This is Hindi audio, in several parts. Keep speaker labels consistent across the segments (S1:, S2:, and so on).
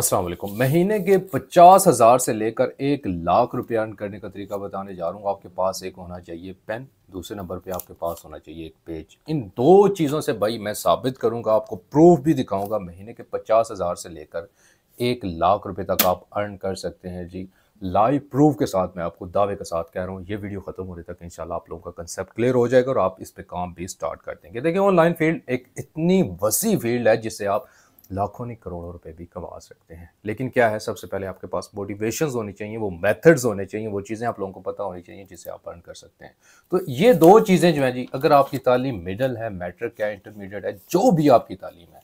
S1: अस्सलाम वालेकुम महीने के पचास हज़ार से लेकर एक लाख रुपया अर्न करने का तरीका बताने जा रहा हूँ आपके पास एक होना चाहिए पेन दूसरे नंबर पे आपके पास होना चाहिए एक पेज इन दो चीज़ों से भाई मैं साबित करूँगा आपको प्रूफ भी दिखाऊँगा महीने के पचास हज़ार से लेकर एक लाख रुपये तक आप अर्न कर सकते हैं जी लाइव प्रूफ के साथ मैं आपको दावे के साथ कह रहा हूँ ये वीडियो ख़त्म होने तक शाला आप लोगों का कंसेप्ट क्लियर हो जाएगा और आप इस पर काम भी स्टार्ट कर देंगे देखिए ऑनलाइन फील्ड एक इतनी वसी फील्ड है जिससे आप लाखों नहीं करोड़ों रुपए भी कमा सकते हैं लेकिन क्या है सबसे पहले आपके पास मोटिवेशन होनी चाहिए वो मेथड्स होने चाहिए वो चीज़ें आप लोगों को पता होनी चाहिए जिसे आप अर्न कर सकते हैं तो ये दो चीज़ें जो हैं जी अगर आपकी तालीम मिडल है मैट्रिक है इंटरमीडिएट है जो भी आपकी तालीम है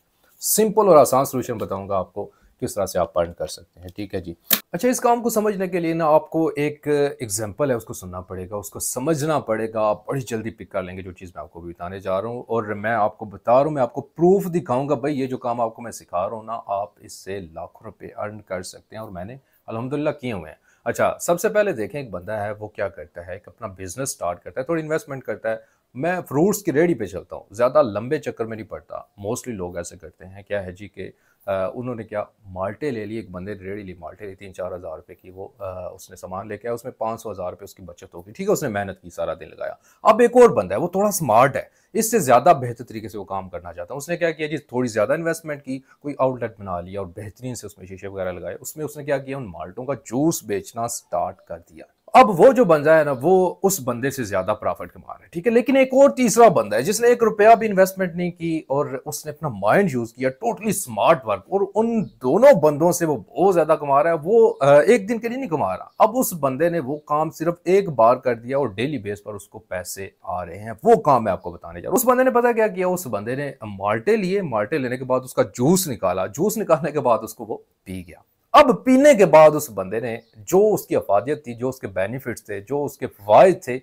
S1: सिंपल और आसान सोल्यूशन बताऊँगा आपको किस तरह से आप अर्न कर सकते हैं ठीक है जी अच्छा इस काम को समझने के लिए ना आपको एक एग्जाम्पल है उसको सुनना पड़ेगा उसको समझना पड़ेगा आप बड़ी जल्दी पिक कर लेंगे जो चीज़ मैं आपको बताने जा रहा हूँ और मैं आपको बता रहा हूँ मैं आपको प्रूफ दिखाऊंगा भाई ये जो काम आपको मैं सिखा रहा हूँ ना आप इससे लाखों रुपये अर्न कर सकते हैं और मैंने अलहमदिल्ला किए हुए हैं अच्छा सबसे पहले देखें एक बंदा है वो क्या करता है एक अपना बिजनेस स्टार्ट करता है थोड़ी इन्वेस्टमेंट करता है मैं फ्रूट्स की रेडी पे चलता हूँ ज़्यादा लंबे चक्कर में नहीं पड़ता मोस्टली लोग ऐसे करते हैं क्या है जी के आ, उन्होंने क्या माल्टे ले ली एक बंदे ने रेडी ली माल्टे ली तीन चार हज़ार रुपये की वो आ, उसने सामान लेके आया उसमें पाँच सौ हज़ार रुपये उसकी बचत होगी ठीक है उसने मेहनत की सारा दिन लगाया अब एक और बंदा है वो थोड़ा स्मार्ट है इससे ज़्यादा बेहतर तरीके से वो काम करना चाहता है उसने क्या किया जी थोड़ी ज़्यादा इन्वेस्टमेंट की कोई आउटलेट बना लिया और बेहतरीन से उसमें शीशे वगैरह लगाए उसमें उसने क्या किया उन माल्टों का जूस बेचना स्टार्ट कर दिया अब वो जो बंदा है ना वो उस बंदे से ज्यादा प्रॉफिट कमा रहा है ठीक है लेकिन एक और तीसरा बंदा है जिसने एक रुपया भी इन्वेस्टमेंट नहीं की और उसने अपना माइंड यूज किया टोटली स्मार्ट वर्क और उन दोनों बंदों से वो बहुत ज्यादा कमा रहा है वो एक दिन के लिए नहीं कमा रहा अब उस बंदे ने वो काम सिर्फ एक बार कर दिया और डेली बेस पर उसको पैसे आ रहे हैं वो काम मैं आपको बताने जा रहा हूँ उस बंदे ने पता क्या किया उस बंदे ने माल्टे लिए माल्टे लेने के बाद उसका जूस निकाला जूस निकालने के बाद उसको वो पी गया अब पीने के बाद उस बंदे ने जो उसकी अफादियत थी जो उसके बेनिफिट्स थे जो उसके फायदे थे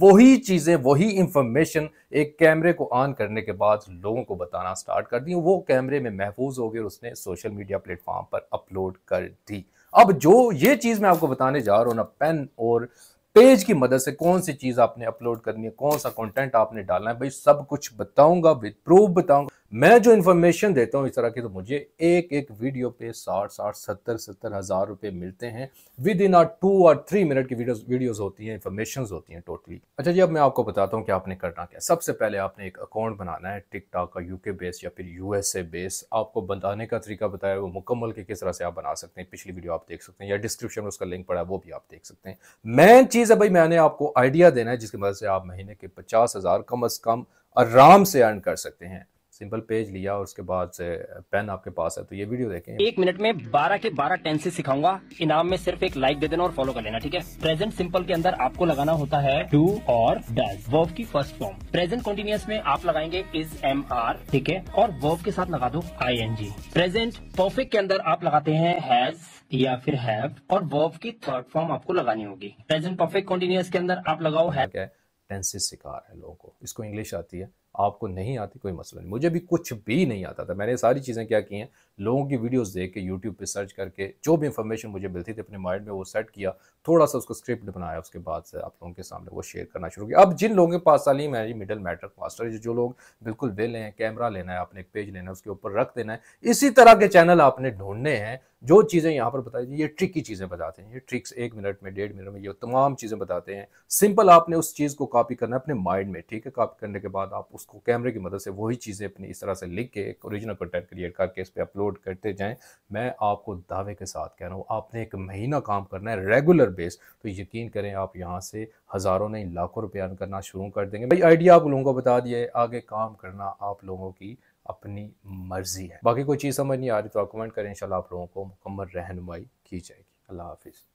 S1: वही चीज़ें वही इंफॉर्मेशन एक कैमरे को ऑन करने के बाद लोगों को बताना स्टार्ट कर दी वो कैमरे में महफूज हो गए और उसने सोशल मीडिया प्लेटफॉर्म पर अपलोड कर दी अब जो ये चीज़ मैं आपको बताने जा रहा हूँ ना पेन और पेज की मदद से कौन सी चीज़ आपने अपलोड करनी है कौन सा कंटेंट आपने डालना है भाई सब कुछ बताऊंगा विद प्रूफ बताऊंगा मैं जो इन्फॉर्मेशन देता हूँ इस तरह की तो मुझे एक एक वीडियो पे साठ साठ सत्तर सत्तर हज़ार रुपये मिलते हैं विद इन आर टू और थ्री मिनट की वीडियोस वीडियोस होती हैं इन्फॉर्मेशन होती हैं टोटली अच्छा जी अब मैं आपको बताता हूँ कि आपने करना क्या सबसे पहले आपने एक अकाउंट बनाना है टिकटॉक का यूके बेस या फिर यूएसए बेस आपको बताने का तरीका बताया वो मुकम्मल के किस तरह से आप बना सकते हैं पिछली वीडियो आप देख सकते हैं या डिस्क्रिप्शन में उसका लिंक पड़ा है वो भी आप देख सकते हैं मेन चीज़ है भाई मैंने आपको आइडिया देना है जिसकी मदद से आप महीने के पचास कम अज़ कम आराम से अर्न कर सकते हैं सिंपल पेज लिया और उसके बाद से पेन आपके पास है तो ये वीडियो देखें एक मिनट में बारह के बारह टेंसेस सिखाऊंगा इनाम में सिर्फ एक लाइक दे देना और फॉलो कर लेना ठीक है प्रेजेंट सिंपल के अंदर आपको लगाना होता है टू और डज वर्ब की फर्स्ट फॉर्म प्रेजेंट कॉन्टिन्यूस में आप लगाएंगे इज एम आर ठीक है और वर्ब के साथ लगा दो I N G present perfect के अंदर आप लगाते हैं हैज या फिर हैव और वर्ब की थर्ड फॉर्म आपको लगानी होगी प्रेजेंट परफेक्ट कॉन्टिन्यूस के अंदर आप लगाओ है okay. टेंसेस सिखा रहे हैं लोगों को इसको इंग्लिश आती है आपको नहीं आती कोई मसला नहीं मुझे भी कुछ भी नहीं आता था मैंने सारी चीज़ें क्या की हैं लोगों की वीडियोस देख के यूट्यूब पे सर्च करके जो भी इंफॉर्मेशन मुझे मिलती थी अपने माइंड में वो सेट किया थोड़ा सा उसको स्क्रिप्ट बनाया उसके बाद से आप लोगों के सामने वो शेयर करना शुरू किया अब जिन लोगों के पास तालीम है मिडल मैटर मास्टर जो लोग बिल्कुल वे हैं कैमरा लेना है आपने एक पेज लेना है उसके ऊपर रख देना है इसी तरह के चैनल आपने ढूंढने हैं जो चीज़ें यहाँ पर बताई ये ट्रिक की चीज़ें बताते हैं ये ट्रिक्स एक मिनट में डेढ़ मिनट में ये तमाम चीज़ें बताते हैं सिंपल आपने उस चीज़ को कॉपी करना है अपने माइंड में ठीक है कॉपी करने के बाद आप उसको कैमरे की मदद से वही चीज़ें अपनी इस तरह से लिख के एक ओरिजिनल कंटेंट क्रिएट करके इस पर अपलोड करते जाएँ मैं आपको दावे के साथ कह रहा हूँ आपने एक महीना काम करना है रेगुलर बेस तो यकीन करें आप यहाँ से हज़ारों नहीं लाखों रुपया करना शुरू कर देंगे भाई आइडिया आप लोगों को बता दिए आगे काम करना आप लोगों की अपनी मर्जी है बाकी कोई चीज़ समझ नहीं आ रही तो आप कमेंट करें इंशाल्लाह आप लोगों को मुकम्मल रहनुमाई की जाएगी अल्लाह हाफिज़